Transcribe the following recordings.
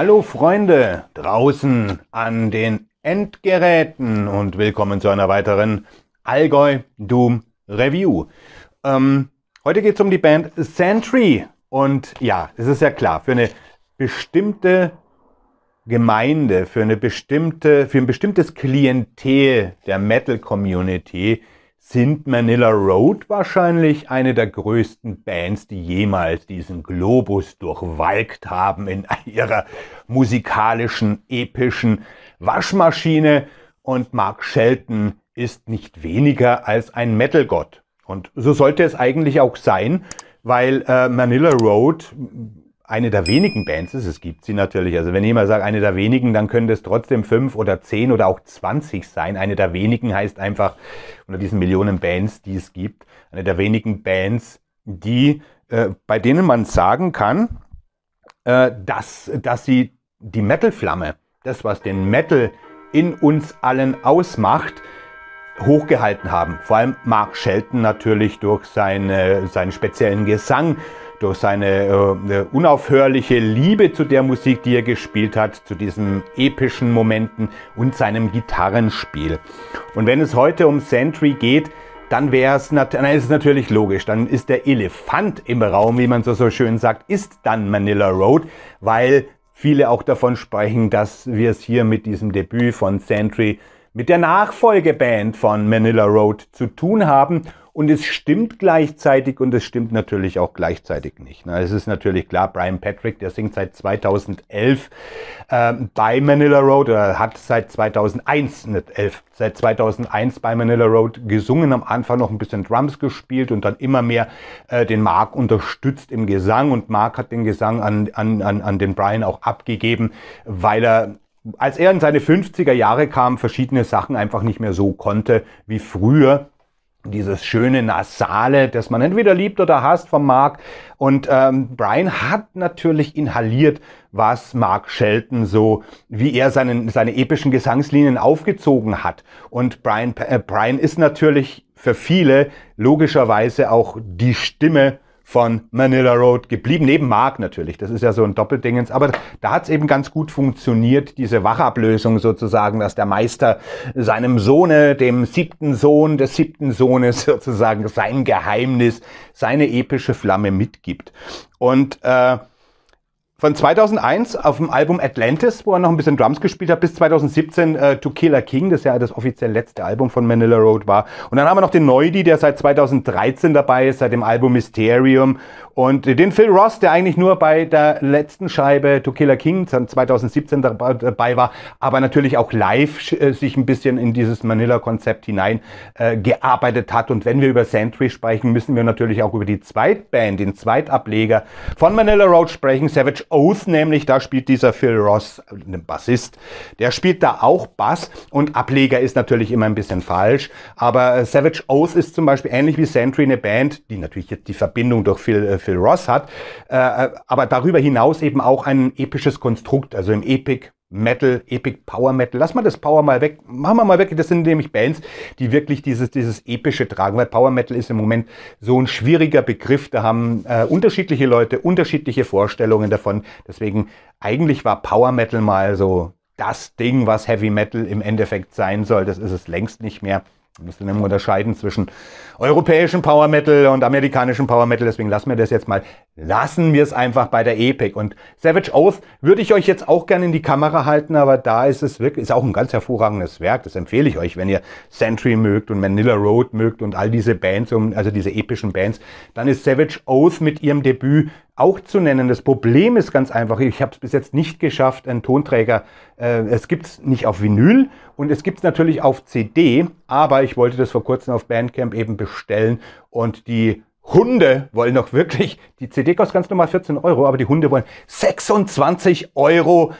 Hallo Freunde draußen an den Endgeräten und willkommen zu einer weiteren Allgäu Doom Review. Ähm, heute geht es um die Band Sentry und ja, es ist ja klar, für eine bestimmte Gemeinde, für, eine bestimmte, für ein bestimmtes Klientel der Metal Community sind Manila Road wahrscheinlich eine der größten Bands, die jemals diesen Globus durchwalkt haben in ihrer musikalischen, epischen Waschmaschine. Und Mark Shelton ist nicht weniger als ein Metalgott. Und so sollte es eigentlich auch sein, weil äh, Manila Road eine der wenigen Bands ist. Es gibt sie natürlich. Also wenn ich mal sage, eine der wenigen, dann können das trotzdem fünf oder zehn oder auch zwanzig sein. Eine der wenigen heißt einfach unter diesen Millionen Bands, die es gibt, eine der wenigen Bands, die, äh, bei denen man sagen kann, äh, dass, dass sie die Metal-Flamme, das was den Metal in uns allen ausmacht, hochgehalten haben. Vor allem Mark Shelton natürlich durch seine, seinen speziellen Gesang, durch seine äh, äh, unaufhörliche Liebe zu der Musik, die er gespielt hat, zu diesen epischen Momenten und seinem Gitarrenspiel. Und wenn es heute um Sentry geht, dann wäre es nat natürlich logisch. Dann ist der Elefant im Raum, wie man so, so schön sagt, ist dann Manila Road, weil viele auch davon sprechen, dass wir es hier mit diesem Debüt von Sentry mit der Nachfolgeband von Manila Road zu tun haben und es stimmt gleichzeitig und es stimmt natürlich auch gleichzeitig nicht. Na, ne? es ist natürlich klar, Brian Patrick, der singt seit 2011 äh, bei Manila Road oder hat seit 2001, nicht 11, seit 2001 bei Manila Road gesungen, am Anfang noch ein bisschen Drums gespielt und dann immer mehr äh, den Mark unterstützt im Gesang. Und Mark hat den Gesang an, an, an, an den Brian auch abgegeben, weil er als er in seine 50er Jahre kam, verschiedene Sachen einfach nicht mehr so konnte wie früher dieses schöne Nasale, das man entweder liebt oder hasst vom Mark. Und ähm, Brian hat natürlich inhaliert, was Mark Shelton so, wie er seinen, seine epischen Gesangslinien aufgezogen hat. Und Brian, äh, Brian ist natürlich für viele logischerweise auch die Stimme von Manila Road geblieben, neben Mark natürlich. Das ist ja so ein Doppeldingens. Aber da hat es eben ganz gut funktioniert, diese Wachablösung sozusagen, dass der Meister seinem Sohne, dem siebten Sohn des siebten Sohnes sozusagen sein Geheimnis, seine epische Flamme mitgibt. Und äh, von 2001 auf dem Album Atlantis, wo er noch ein bisschen Drums gespielt hat, bis 2017 äh, To Kill a King, das ja das offiziell letzte Album von Manila Road war. Und dann haben wir noch den Neudi, der seit 2013 dabei ist, seit dem Album Mysterium. Und den Phil Ross, der eigentlich nur bei der letzten Scheibe To Kill a King 2017 dabei war, aber natürlich auch live äh, sich ein bisschen in dieses Manila-Konzept hinein äh, gearbeitet hat. Und wenn wir über Sentry sprechen, müssen wir natürlich auch über die Zweitband, den Zweitableger von Manila Road sprechen, Savage Oath nämlich, da spielt dieser Phil Ross, äh, ein Bassist, der spielt da auch Bass und Ableger ist natürlich immer ein bisschen falsch, aber äh, Savage Oath ist zum Beispiel ähnlich wie Sentry eine Band, die natürlich jetzt die Verbindung durch Phil, äh, Phil Ross hat, äh, äh aber darüber hinaus eben auch ein episches Konstrukt, also im Epic Metal, Epic Power Metal. Lass mal das Power mal weg. Machen wir mal weg. Das sind nämlich Bands, die wirklich dieses, dieses Epische tragen, weil Power Metal ist im Moment so ein schwieriger Begriff. Da haben äh, unterschiedliche Leute unterschiedliche Vorstellungen davon. Deswegen, eigentlich war Power Metal mal so das Ding, was Heavy Metal im Endeffekt sein soll. Das ist es längst nicht mehr. Wir müssen immer unterscheiden zwischen europäischem Power Metal und amerikanischem Power Metal. Deswegen lassen wir das jetzt mal lassen wir es einfach bei der Epic. Und Savage Oath würde ich euch jetzt auch gerne in die Kamera halten, aber da ist es wirklich, ist auch ein ganz hervorragendes Werk. Das empfehle ich euch, wenn ihr Sentry mögt und Manila Road mögt und all diese Bands, also diese epischen Bands, dann ist Savage Oath mit ihrem Debüt auch zu nennen. Das Problem ist ganz einfach, ich habe es bis jetzt nicht geschafft, einen Tonträger, äh, es gibt es nicht auf Vinyl und es gibt es natürlich auf CD, aber ich wollte das vor kurzem auf Bandcamp eben bestellen und die Hunde wollen doch wirklich, die CD kostet ganz normal 14 Euro, aber die Hunde wollen 26 Euro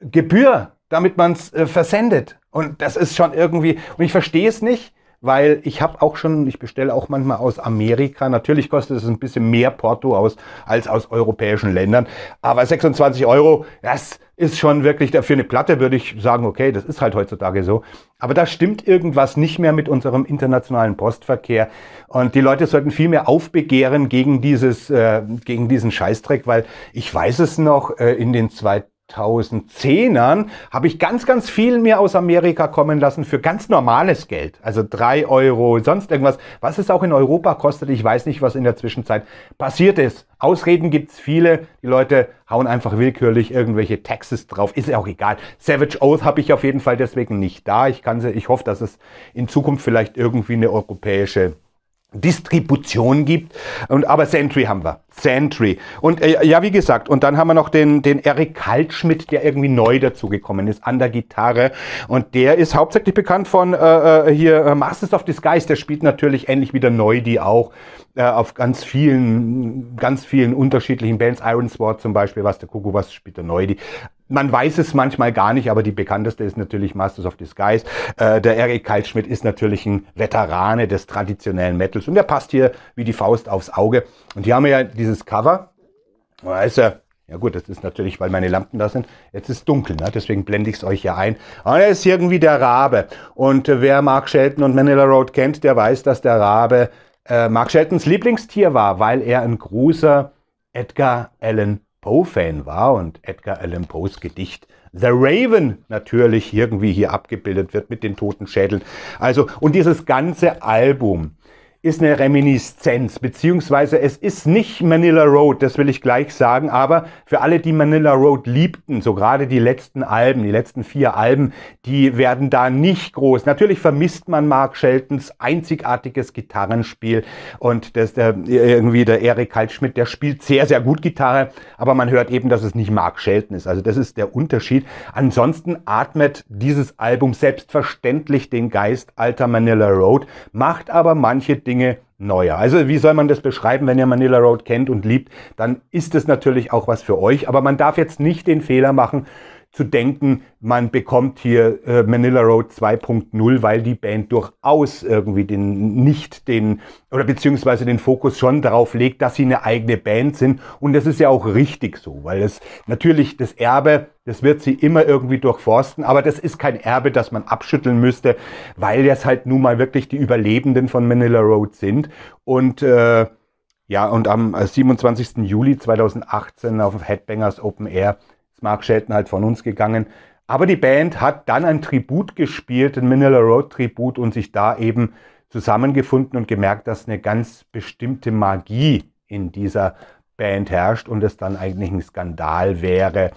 Gebühr, damit man es äh, versendet. Und das ist schon irgendwie, und ich verstehe es nicht, weil ich habe auch schon, ich bestelle auch manchmal aus Amerika. Natürlich kostet es ein bisschen mehr Porto aus als aus europäischen Ländern. Aber 26 Euro, das ist schon wirklich dafür eine Platte, würde ich sagen, okay, das ist halt heutzutage so. Aber da stimmt irgendwas nicht mehr mit unserem internationalen Postverkehr. Und die Leute sollten viel mehr aufbegehren gegen, dieses, äh, gegen diesen Scheißdreck, weil ich weiß es noch, äh, in den zwei 2010ern habe ich ganz, ganz viel mir aus Amerika kommen lassen für ganz normales Geld. Also drei Euro, sonst irgendwas. Was es auch in Europa kostet, ich weiß nicht, was in der Zwischenzeit passiert ist. Ausreden gibt's viele. Die Leute hauen einfach willkürlich irgendwelche Taxes drauf. Ist ja auch egal. Savage Oath habe ich auf jeden Fall deswegen nicht da. Ich, kann, sie, ich hoffe, dass es in Zukunft vielleicht irgendwie eine europäische Distribution gibt. Und, aber Sentry haben wir. Sentry. Und äh, ja, wie gesagt, und dann haben wir noch den, den Eric Kaltschmidt, der irgendwie neu dazugekommen ist, an der Gitarre. Und der ist hauptsächlich bekannt von äh, äh hier äh, Masters of Disguise. Der spielt natürlich ähnlich wie der Neudi auch äh, auf ganz vielen, ganz vielen unterschiedlichen Bands. Iron Sword zum Beispiel, was der Kuckuck, was spielt der Neudi man weiß es manchmal gar nicht, aber die bekannteste ist natürlich Masters of Disguise. Äh, der Eric Kaltschmidt ist natürlich ein Veterane des traditionellen Metals und der passt hier wie die Faust aufs Auge. Und hier haben wir ja dieses Cover. Da ist er. Ja gut, das ist natürlich, weil meine Lampen da sind. Jetzt ist dunkel, ne? deswegen blende ich es euch hier ein. Aber ah, er ist irgendwie der Rabe. Und äh, wer Mark Shelton und Manila Road kennt, der weiß, dass der Rabe äh, Mark Sheltons Lieblingstier war, weil er ein großer Edgar Allan Poe-Fan war und Edgar Allan Poes Gedicht The Raven natürlich irgendwie hier abgebildet wird mit den toten Schädeln. Also, und dieses ganze Album ist eine Reminiszenz, beziehungsweise es ist nicht Manila Road, das will ich gleich sagen, aber für alle, die Manila Road liebten, so gerade die letzten Alben, die letzten vier Alben, die werden da nicht groß. Natürlich vermisst man Mark Sheltons einzigartiges Gitarrenspiel und das, der, irgendwie der Erik Haltschmidt, der spielt sehr, sehr gut Gitarre, aber man hört eben, dass es nicht Mark Shelton ist. Also das ist der Unterschied. Ansonsten atmet dieses Album selbstverständlich den Geist alter Manila Road, macht aber manche Dinge Dinge neuer. Also wie soll man das beschreiben, wenn ihr Manila Road kennt und liebt, dann ist es natürlich auch was für euch. Aber man darf jetzt nicht den Fehler machen, zu denken, man bekommt hier äh, Manila Road 2.0, weil die Band durchaus irgendwie den nicht den oder beziehungsweise den Fokus schon darauf legt, dass sie eine eigene Band sind. Und das ist ja auch richtig so, weil es natürlich das Erbe, das wird sie immer irgendwie durchforsten, aber das ist kein Erbe, das man abschütteln müsste, weil das halt nun mal wirklich die Überlebenden von Manila Road sind. Und äh, ja, und am 27. Äh, Juli 2018 auf Headbangers Open Air Mark Shelton halt von uns gegangen. Aber die Band hat dann ein Tribut gespielt, ein Manila Road Tribut und sich da eben zusammengefunden und gemerkt, dass eine ganz bestimmte Magie in dieser Band herrscht und es dann eigentlich ein Skandal wäre,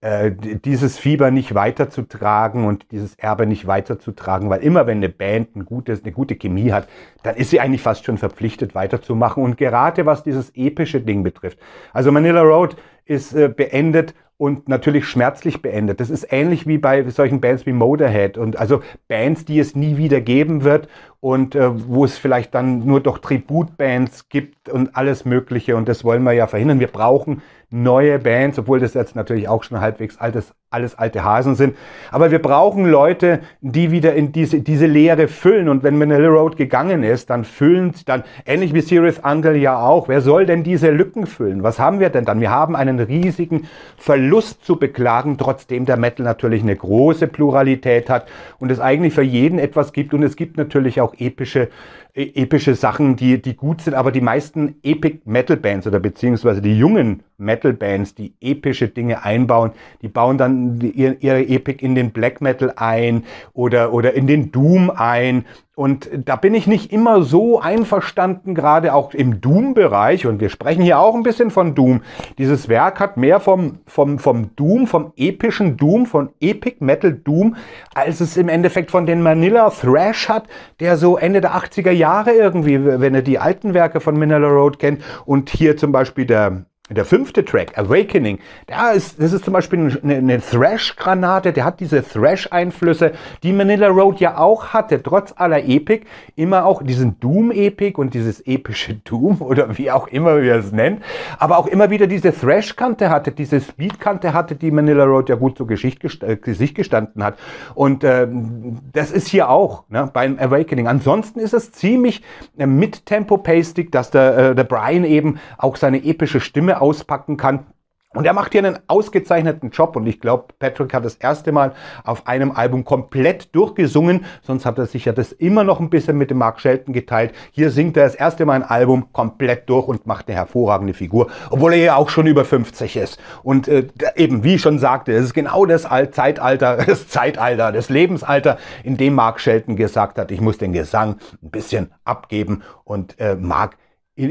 äh, dieses Fieber nicht weiterzutragen und dieses Erbe nicht weiterzutragen, weil immer wenn eine Band ein gutes, eine gute Chemie hat, dann ist sie eigentlich fast schon verpflichtet weiterzumachen und gerade was dieses epische Ding betrifft. Also Manila Road ist äh, beendet und natürlich schmerzlich beendet. Das ist ähnlich wie bei solchen Bands wie Motorhead und also Bands, die es nie wieder geben wird und äh, wo es vielleicht dann nur doch Tributbands gibt und alles Mögliche und das wollen wir ja verhindern. Wir brauchen neue Bands, obwohl das jetzt natürlich auch schon halbwegs altes, alles alte Hasen sind. Aber wir brauchen Leute, die wieder in diese, diese Leere füllen. Und wenn Manila Road gegangen ist, dann füllen, sie dann, ähnlich wie Serious Uncle ja auch, wer soll denn diese Lücken füllen? Was haben wir denn dann? Wir haben einen riesigen Verlust Verlust zu beklagen, trotzdem der Metal natürlich eine große Pluralität hat und es eigentlich für jeden etwas gibt. Und es gibt natürlich auch epische E-, epische Sachen, die, die gut sind, aber die meisten Epic Metal Bands oder beziehungsweise die jungen Metal Bands, die epische Dinge einbauen, die bauen dann ihre Epic in den Black Metal ein oder, oder in den Doom ein. Und da bin ich nicht immer so einverstanden, gerade auch im Doom-Bereich. Und wir sprechen hier auch ein bisschen von Doom. Dieses Werk hat mehr vom, vom, vom Doom, vom epischen Doom, von Epic Metal Doom, als es im Endeffekt von den Manila Thrash hat, der so Ende der 80er Jahre Jahre irgendwie, wenn ihr die alten Werke von Mineral Road kennt und hier zum Beispiel der der fünfte Track, Awakening, da ist, das ist zum Beispiel eine, eine Thrash-Granate, der hat diese Thrash-Einflüsse, die Manila Road ja auch hatte, trotz aller Epic, immer auch diesen Doom-Epic und dieses epische Doom oder wie auch immer wir es nennen, aber auch immer wieder diese Thrash-Kante hatte, diese Speed-Kante hatte, die Manila Road ja gut zu äh, Gesicht gestanden hat. Und ähm, das ist hier auch ne, beim Awakening. Ansonsten ist es ziemlich äh, mit Tempo-Pastig, dass der, äh, der Brian eben auch seine epische Stimme auspacken kann. Und er macht hier einen ausgezeichneten Job und ich glaube, Patrick hat das erste Mal auf einem Album komplett durchgesungen, sonst hat er sich ja das immer noch ein bisschen mit dem Mark Shelton geteilt. Hier singt er das erste Mal ein Album komplett durch und macht eine hervorragende Figur, obwohl er ja auch schon über 50 ist. Und äh, eben, wie ich schon sagte, es ist genau das Alt Zeitalter, das Zeitalter, das Lebensalter, in dem Mark Shelton gesagt hat, ich muss den Gesang ein bisschen abgeben und äh, Mark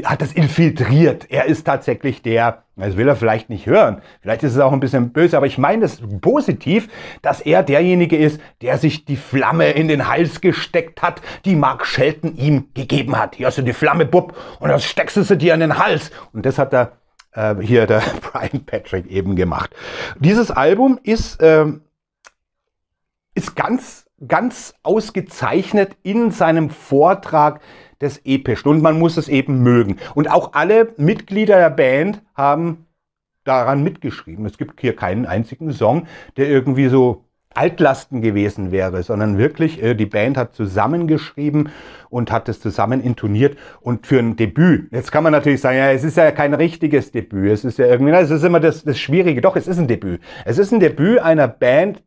hat das infiltriert. Er ist tatsächlich der, das will er vielleicht nicht hören, vielleicht ist es auch ein bisschen böse, aber ich meine das positiv, dass er derjenige ist, der sich die Flamme in den Hals gesteckt hat, die Mark Shelton ihm gegeben hat. Hier hast du die Flamme, Bub, und das steckst du sie dir in den Hals. Und das hat er äh, hier der Brian Patrick eben gemacht. Dieses Album ist, äh, ist ganz ganz ausgezeichnet in seinem Vortrag des Episch. Und man muss es eben mögen. Und auch alle Mitglieder der Band haben daran mitgeschrieben. Es gibt hier keinen einzigen Song, der irgendwie so Altlasten gewesen wäre, sondern wirklich, äh, die Band hat zusammengeschrieben und hat es zusammen intoniert und für ein Debüt. Jetzt kann man natürlich sagen, ja, es ist ja kein richtiges Debüt, es ist ja irgendwie, na, es ist immer das, das Schwierige. Doch, es ist ein Debüt. Es ist ein Debüt einer Band,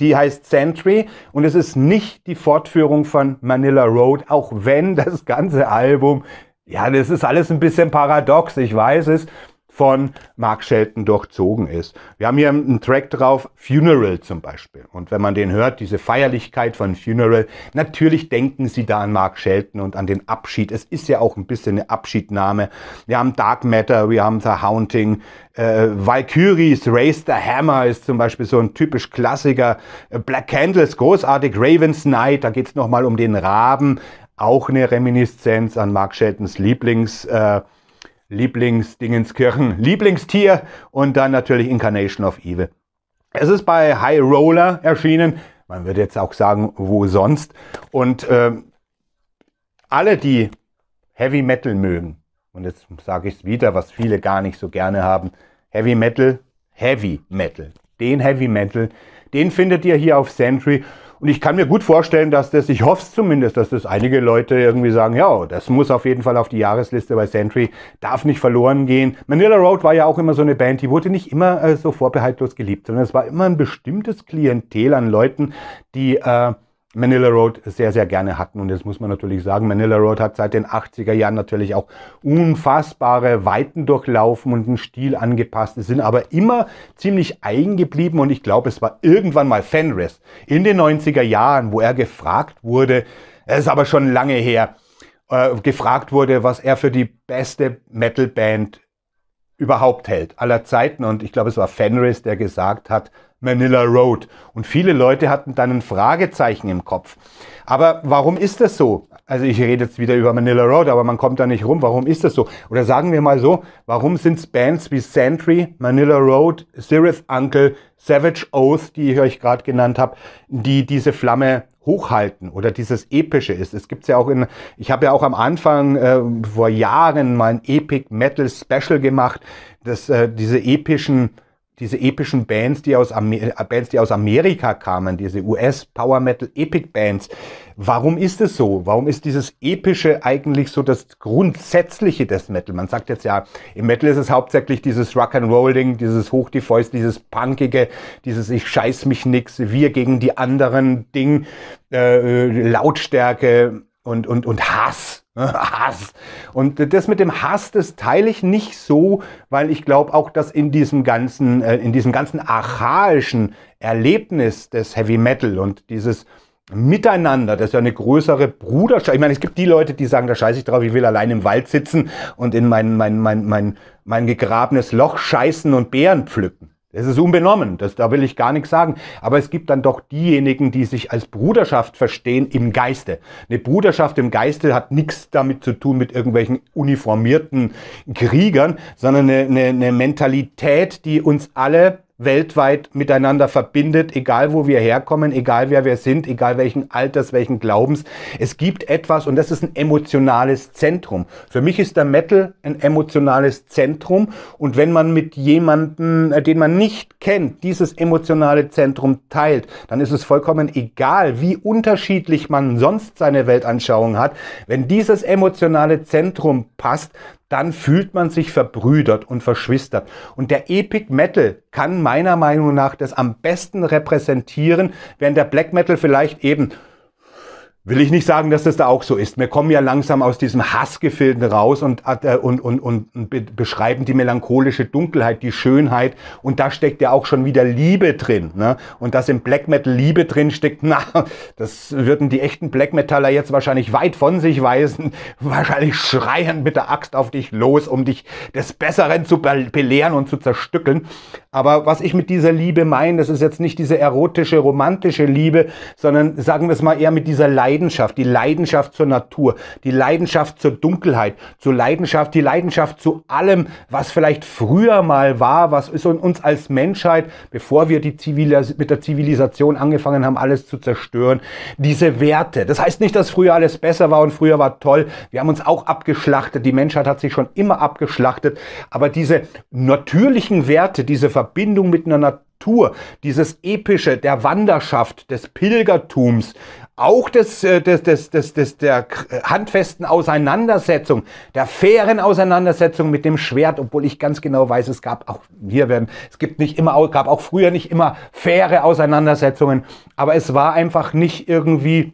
die heißt Sentry und es ist nicht die Fortführung von Manila Road, auch wenn das ganze Album, ja, das ist alles ein bisschen paradox, ich weiß es, von Mark Shelton durchzogen ist. Wir haben hier einen Track drauf, Funeral zum Beispiel. Und wenn man den hört, diese Feierlichkeit von Funeral, natürlich denken Sie da an Mark Shelton und an den Abschied. Es ist ja auch ein bisschen eine Abschiednahme. Wir haben Dark Matter, wir haben The Haunting, äh, Valkyries, Raise the Hammer ist zum Beispiel so ein typisch Klassiker. Äh, Black Candles, großartig, Raven's Night, da geht's es nochmal um den Raben. Auch eine Reminiszenz an Mark Sheltons Lieblings. Äh, Lieblingsdingenskirchen, Lieblingstier und dann natürlich Incarnation of Evil. Es ist bei High Roller erschienen. Man würde jetzt auch sagen, wo sonst. Und äh, alle, die Heavy Metal mögen, und jetzt sage ich es wieder, was viele gar nicht so gerne haben, Heavy Metal, Heavy Metal, den Heavy Metal, den findet ihr hier auf Sentry. Und ich kann mir gut vorstellen, dass das, ich hoffe es zumindest, dass das einige Leute irgendwie sagen, ja, das muss auf jeden Fall auf die Jahresliste bei Sentry, darf nicht verloren gehen. Manila Road war ja auch immer so eine Band, die wurde nicht immer äh, so vorbehaltlos geliebt, sondern es war immer ein bestimmtes Klientel an Leuten, die äh, Manila Road sehr, sehr gerne hatten. Und jetzt muss man natürlich sagen, Manila Road hat seit den 80er Jahren natürlich auch unfassbare Weiten durchlaufen und einen Stil angepasst. Es sind aber immer ziemlich eigen geblieben und ich glaube, es war irgendwann mal Fenris in den 90er Jahren, wo er gefragt wurde, es ist aber schon lange her, äh, gefragt wurde, was er für die beste Metalband überhaupt hält aller Zeiten. Und ich glaube, es war Fenris, der gesagt hat, Manila Road. Und viele Leute hatten dann ein Fragezeichen im Kopf. Aber warum ist das so? Also ich rede jetzt wieder über Manila Road, aber man kommt da nicht rum. Warum ist das so? Oder sagen wir mal so, warum sind es Bands wie Sentry, Manila Road, Sirith Uncle, Savage Oath, die ich euch gerade genannt habe, die diese Flamme hochhalten oder dieses Epische ist. Es gibt's ja auch in, ich habe ja auch am Anfang äh, vor Jahren mal ein Epic Metal Special gemacht, dass äh, diese epischen diese epischen Bands, die aus, Amer äh, Bands, die aus Amerika kamen, diese US-Power-Metal-Epic-Bands. Warum ist es so? Warum ist dieses Epische eigentlich so das Grundsätzliche des Metal? Man sagt jetzt ja, im Metal ist es hauptsächlich dieses Rock'n'Rolling, dieses Hoch die Fäust, dieses Punkige, dieses Ich scheiß mich nix, wir gegen die anderen Ding, äh, äh Lautstärke und, und, und Hass. Hass. Und das mit dem Hass, das teile ich nicht so, weil ich glaube auch, dass in diesem ganzen, äh, in diesem ganzen archaischen Erlebnis des Heavy Metal und dieses Miteinander, das ist ja eine größere Bruderschaft. Ich meine, es gibt die Leute, die sagen, da scheiße ich drauf, ich will allein im Wald sitzen und in mein, mein, mein, mein, mein gegrabenes Loch scheißen und Beeren pflücken. Das ist unbenommen, das, da will ich gar nichts sagen. Aber es gibt dann doch diejenigen, die sich als Bruderschaft verstehen im Geiste. Eine Bruderschaft im Geiste hat nichts damit zu tun mit irgendwelchen uniformierten Kriegern, sondern eine, eine, eine Mentalität, die uns alle weltweit miteinander verbindet, egal wo wir herkommen, egal wer wir sind, egal welchen Alters, welchen Glaubens. Es gibt etwas und das ist ein emotionales Zentrum. Für mich ist der Metal ein emotionales Zentrum und wenn man mit jemandem, äh, den man nicht kennt, dieses emotionale Zentrum teilt, dann ist es vollkommen egal, wie unterschiedlich man sonst seine Weltanschauung hat. Wenn dieses emotionale Zentrum passt, dann fühlt man sich verbrüdert und verschwistert. Und der Epic Metal kann meiner Meinung nach das am besten repräsentieren, während der Black Metal vielleicht eben Will ich nicht sagen, dass das da auch so ist. Wir kommen ja langsam aus diesem Hassgefilden raus und, äh, und, und, und be beschreiben die melancholische Dunkelheit, die Schönheit. Und da steckt ja auch schon wieder Liebe drin. Ne? Und dass im Black Metal Liebe drin steckt, na, das würden die echten Black Metaller jetzt wahrscheinlich weit von sich weisen. Wahrscheinlich schreien mit der Axt auf dich los, um dich des Besseren zu be belehren und zu zerstückeln. Aber was ich mit dieser Liebe meine, das ist jetzt nicht diese erotische, romantische Liebe, sondern sagen wir es mal eher mit dieser Leidenschaft Leidenschaft, die Leidenschaft zur Natur, die Leidenschaft zur Dunkelheit, zur Leidenschaft, die Leidenschaft zu allem, was vielleicht früher mal war, was ist uns als Menschheit, bevor wir die Zivilis mit der Zivilisation angefangen haben, alles zu zerstören, diese Werte. Das heißt nicht, dass früher alles besser war und früher war toll. Wir haben uns auch abgeschlachtet. Die Menschheit hat sich schon immer abgeschlachtet. Aber diese natürlichen Werte, diese Verbindung mit einer Natur, dieses epische der Wanderschaft, des Pilgertums, auch des, äh, des, des, des, des, der äh, handfesten Auseinandersetzung, der fairen Auseinandersetzung mit dem Schwert, obwohl ich ganz genau weiß, es gab auch hier werden, es gibt nicht immer, gab auch früher nicht immer faire Auseinandersetzungen, aber es war einfach nicht irgendwie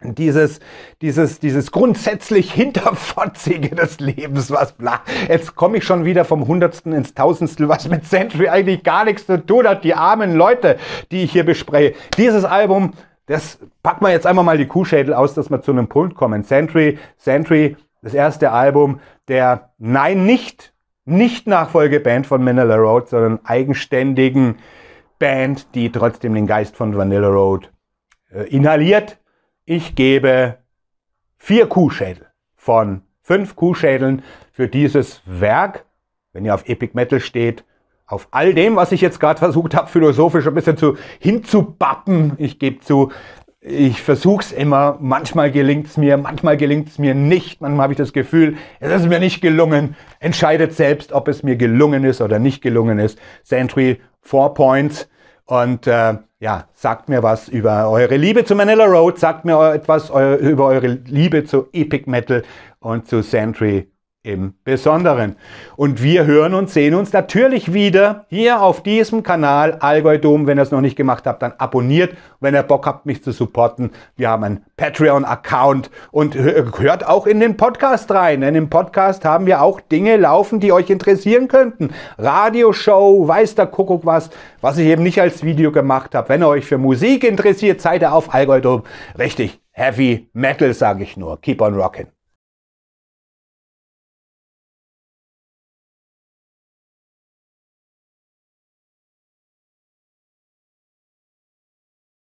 dieses, dieses, dieses grundsätzlich Hinterfotzige des Lebens, was bla. Jetzt komme ich schon wieder vom Hundertsten ins Tausendstel, was mit Century eigentlich gar nichts zu tun hat. Die armen Leute, die ich hier bespreche. Dieses Album das packen wir jetzt einmal mal die Kuhschädel aus, dass wir zu einem Punkt kommen. Sentry, Sentry, das erste Album der nein nicht nicht Nachfolgeband von Vanilla Road, sondern eigenständigen Band, die trotzdem den Geist von Vanilla Road äh, inhaliert. Ich gebe vier Kuhschädel von fünf Kuhschädeln für dieses Werk. Wenn ihr auf Epic Metal steht, auf all dem, was ich jetzt gerade versucht habe, philosophisch ein bisschen zu hinzubappen. Ich gebe zu, ich versuche es immer. Manchmal gelingt es mir, manchmal gelingt es mir nicht. Manchmal habe ich das Gefühl, es ist mir nicht gelungen. Entscheidet selbst, ob es mir gelungen ist oder nicht gelungen ist. Sentry Four Points und äh, ja, sagt mir was über eure Liebe zu Manila Road, sagt mir etwas über eure Liebe zu Epic Metal und zu Sentry im Besonderen. Und wir hören und sehen uns natürlich wieder hier auf diesem Kanal Allgäu Dom. Wenn ihr es noch nicht gemacht habt, dann abonniert. Wenn ihr Bock habt, mich zu supporten, wir haben einen Patreon-Account und äh, hört auch in den Podcast rein. Denn im Podcast haben wir auch Dinge laufen, die euch interessieren könnten. Radioshow, weiß der Kuckuck was, was ich eben nicht als Video gemacht habe. Wenn ihr euch für Musik interessiert, seid ihr auf Allgäu Dom. Richtig, Heavy Metal, sage ich nur. Keep on rocking.